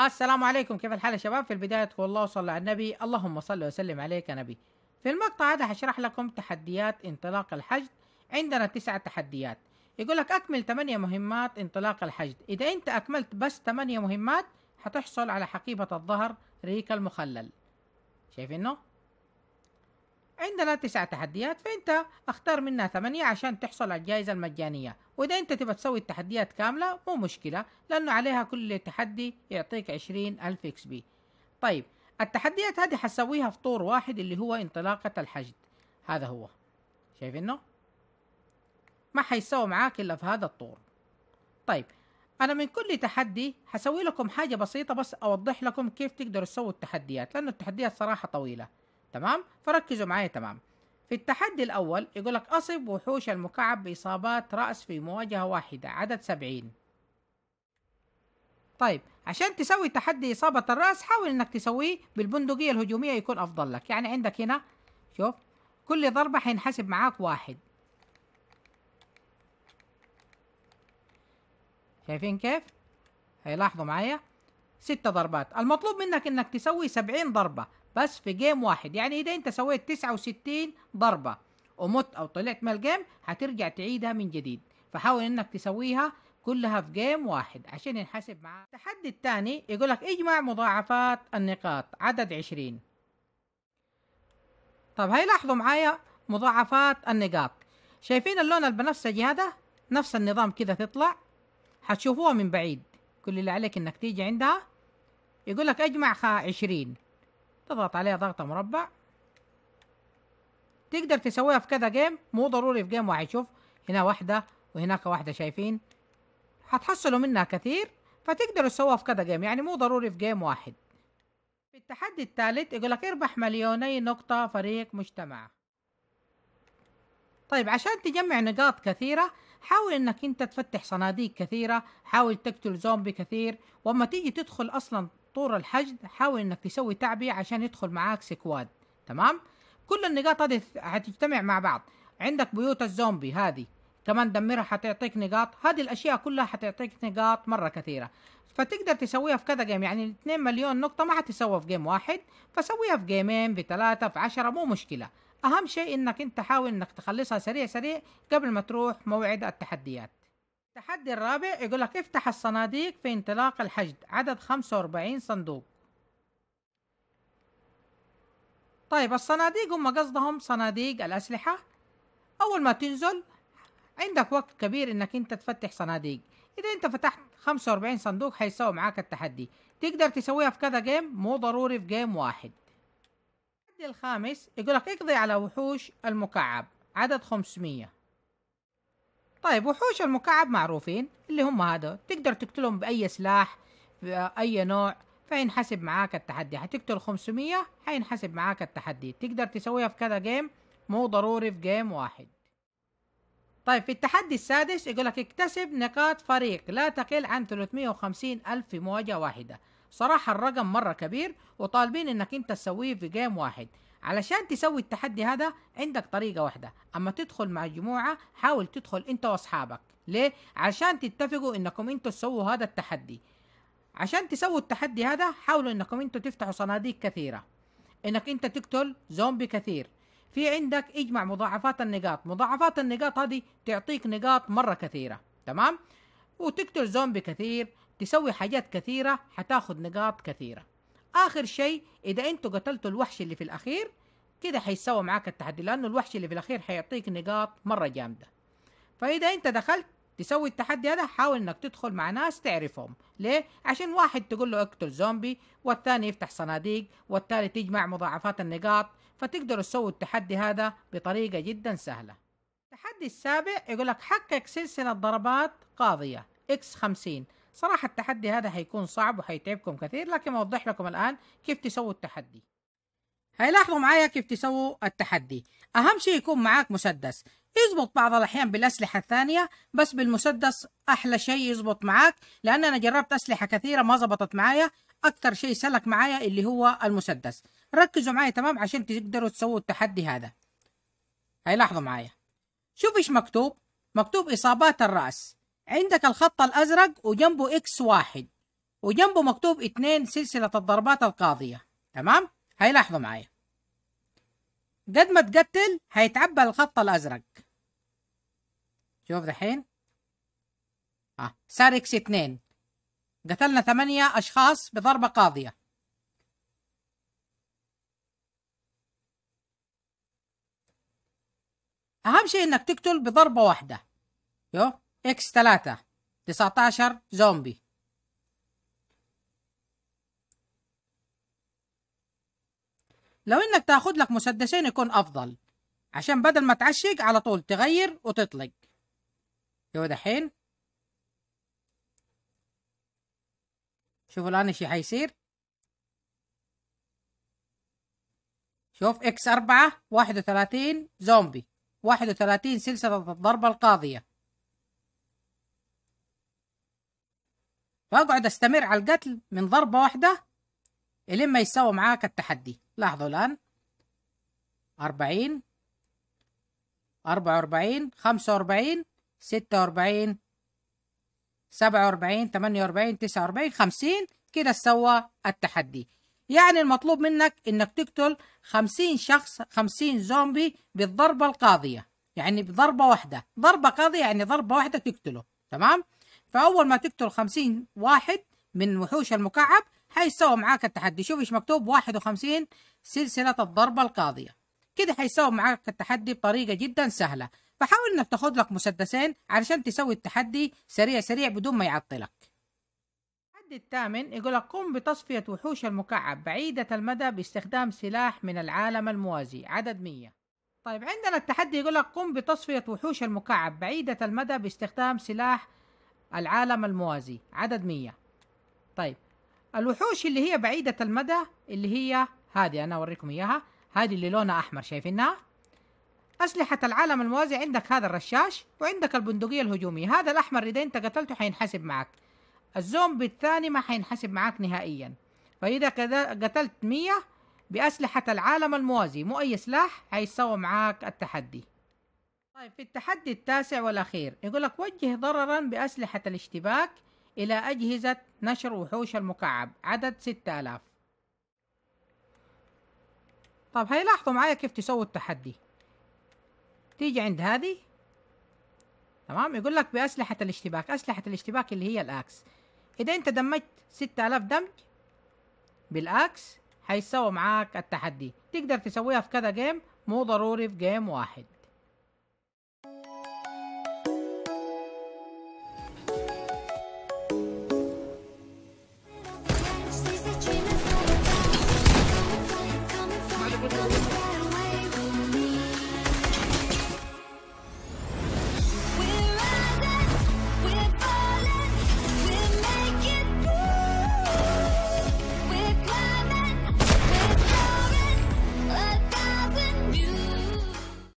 السلام عليكم كيف الحال يا شباب في البداية الله صلى على النبي اللهم صل وسلم عليك يا نبي في المقطع هذا هشرح لكم تحديات انطلاق الحشد عندنا تسعة تحديات يقول لك أكمل ثمانية مهمات انطلاق الحشد إذا أنت أكملت بس ثمانية مهمات هتحصل على حقيبة الظهر ريك المخلل شايفينه؟ عندنا تسع تحديات فانت اختار منها ثمانية عشان تحصل على الجائزة المجانية واذا انت تبى تسوي التحديات كاملة مو مشكلة لانه عليها كل تحدي يعطيك عشرين الف اكس بي طيب التحديات هذه حسويها في طور واحد اللي هو انطلاقة الحشد هذا هو شايفينه ما حيسوى معاك الا في هذا الطور طيب انا من كل تحدي حسوي لكم حاجه بسيطه بس اوضح لكم كيف تقدروا تسووا التحديات لانه التحديات صراحه طويله تمام فركزوا معايا تمام في التحدي الأول يقول لك أصب وحوش المكعب بإصابات رأس في مواجهة واحدة عدد سبعين طيب عشان تسوي تحدي إصابة الرأس حاول إنك تسويه بالبندقية الهجومية يكون أفضل لك يعني عندك هنا شوف كل ضربة حينحسب معاك واحد شايفين كيف؟ هيلاحظوا معايا ست ضربات المطلوب منك إنك تسوي سبعين ضربة بس في جيم واحد يعني اذا انت سويت 69 ضربه ومت او طلعت من الجيم هترجع تعيدها من جديد فحاول انك تسويها كلها في جيم واحد عشان ينحسب معاك التحدي الثاني يقول لك اجمع مضاعفات النقاط عدد 20 طب هاي لاحظوا معايا مضاعفات النقاط شايفين اللون البنفسجي هذا نفس النظام كذا تطلع حتشوفوها من بعيد كل اللي عليك انك تيجي عندها يقول لك اجمع 20 تضغط عليها ضغطة مربع تقدر تسويها في كذا جيم مو ضروري في جيم واحد شوف هنا واحدة وهناك واحدة شايفين هتحصلوا منها كثير فتقدروا تسووها في كذا جيم يعني مو ضروري في جيم واحد في التحدي الثالث يقول لك اربح مليوني نقطة فريق مجتمع طيب عشان تجمع نقاط كثيرة حاول انك انت تفتح صناديق كثيرة حاول تقتل زومبي كثير واما تيجي تدخل اصلا طور الحجد حاول انك تسوي تعبئة عشان يدخل معاك سكواد تمام كل النقاط هذه هتجتمع مع بعض عندك بيوت الزومبي هذه كمان دمرها حتعطيك نقاط هذه الاشياء كلها حتعطيك نقاط مره كثيره فتقدر تسويها في كذا جيم يعني 2 مليون نقطة ما حتسوى في جيم واحد فسويها في جيمين في ثلاثة في عشرة مو مشكلة أهم شيء إنك أنت حاول إنك تخلصها سريع سريع قبل ما تروح موعد التحديات التحدي الرابع يقول لك افتح الصناديق في انطلاق الحشد عدد 45 صندوق طيب الصناديق هم قصدهم صناديق الأسلحة أول ما تنزل عندك وقت كبير إنك أنت تفتح صناديق إذا أنت فتحت 45 صندوق حيساوي معاك التحدي تقدر تسويها في كذا جيم مو ضروري في جيم واحد التحدي الخامس يقول لك اقضي على وحوش المكعب عدد 500 طيب وحوش المكعب معروفين اللي هم هذا تقدر تقتلهم باي سلاح باي نوع فينحسب معاك التحدي حتقتل 500 حينحسب معاك التحدي تقدر تسويها في كذا جيم مو ضروري في جيم واحد طيب في التحدي السادس يقول لك اكتسب نقاط فريق لا تقل عن 350 ألف في مواجهة واحدة صراحة الرقم مرة كبير وطالبين انك انت تسويه في جيم واحد علشان تسوي التحدي هذا عندك طريقة واحدة اما تدخل مع الجموعة حاول تدخل انت واصحابك ليه؟ عشان تتفقوا انكم انتوا تسووا هذا التحدي عشان تسووا التحدي هذا حاولوا انكم انتوا تفتحوا صناديق كثيرة انك انت تقتل زومبي كثير في عندك اجمع مضاعفات النقاط مضاعفات النقاط هذه تعطيك نقاط مرة كثيرة تمام وتقتل زومبي كثير تسوي حاجات كثيرة حتاخد نقاط كثيرة آخر شيء إذا أنتوا قتلتوا الوحش اللي في الأخير كده حيسوى معاك التحدي لأنه الوحش اللي في الأخير حيعطيك نقاط مرة جامدة فإذا أنت دخلت تسوي التحدي هذا حاول انك تدخل مع ناس تعرفهم ليه عشان واحد تقول له اقتل زومبي والثاني يفتح صناديق والثالث يجمع مضاعفات النقاط فتقدروا تسووا التحدي هذا بطريقه جدا سهله التحدي السابع يقول لك حقق سلسله ضربات قاضيه اكس 50 صراحة التحدي هذا هيكون صعب وهيتعبكم كثير لكن اوضح لكم الان كيف تسووا التحدي هيلاحظوا معايا كيف تسووا التحدي اهم شيء يكون معاك مسدس يزبط بعض الأحيان بالأسلحة الثانية بس بالمسدس أحلى شيء يزبط معاك لأن أنا جربت أسلحة كثيرة ما زبطت معايا أكثر شيء سلك معايا اللي هو المسدس ركزوا معايا تمام عشان تقدروا تسووا التحدي هذا هيلاحظوا معايا شوف إيش مكتوب مكتوب إصابات الرأس عندك الخط الأزرق وجنبه إكس واحد وجنبه مكتوب اتنين سلسلة الضربات القاضية تمام؟ هاي لاحظوا معايا قد ما تقتل هيتعبى الخط الأزرق شوف دحين آه. صار إكس اتنين قتلنا ثمانية أشخاص بضربة قاضية أهم شيء إنك تقتل بضربة واحدة يو اكس 3 19 زومبي لو انك تاخد لك مسدسين يكون افضل عشان بدل ما تعشق على طول تغير وتطلق يو دحين شوفوا الان ايش حيصير شوف اكس 4 31 زومبي 31 سلسلة الضربة القاضية فاقعد استمر على القتل من ضربه واحده الين ما يساوي معاك التحدي لاحظوا الان 40 44 45 46 47 48 49 50 كده سوى التحدي يعني المطلوب منك انك تقتل 50 شخص 50 زومبي بالضربه القاضيه يعني بضربه واحده ضربه قاضيه يعني ضربه واحده تقتله تمام فاول ما تقتل 50 واحد من وحوش المكعب حيساوي معاك التحدي شوف ايش مكتوب 51 سلسله الضربه القاضيه كده حيساوي معاك التحدي بطريقه جدا سهله فحاول انك تاخذ لك مسدسين علشان تسوي التحدي سريع سريع بدون ما يعطلك التحدي الثامن يقول لك قم بتصفية وحوش المكعب بعيدة المدى باستخدام سلاح من العالم الموازي عدد 100 طيب عندنا التحدي يقول لك قم بتصفية وحوش المكعب بعيدة المدى باستخدام سلاح العالم الموازي عدد 100 طيب الوحوش اللي هي بعيدة المدى اللي هي هذه أنا أوريكم إياها هذه اللي لونها أحمر شايفينها أسلحة العالم الموازي عندك هذا الرشاش وعندك البندقية الهجومية هذا الأحمر إذا أنت قتلته حينحسب معك الزومبي الثاني ما حينحسب معك نهائيا فإذا قتلت مية بأسلحة العالم الموازي مو أي سلاح حيسوى معاك التحدي طيب في التحدي التاسع والأخير يقول لك وجه ضررا بأسلحة الاشتباك إلى أجهزة نشر وحوش المكعب عدد 6000 طيب هيلاحظوا معايا كيف تسووا التحدي تيجي عند هذه تمام يقول لك بأسلحة الاشتباك أسلحة الاشتباك اللي هي الأكس إذا أنت دمجت 6000 دمج بالأكس هيسوى معاك التحدي تقدر تسويها في كذا جيم مو ضروري في جيم واحد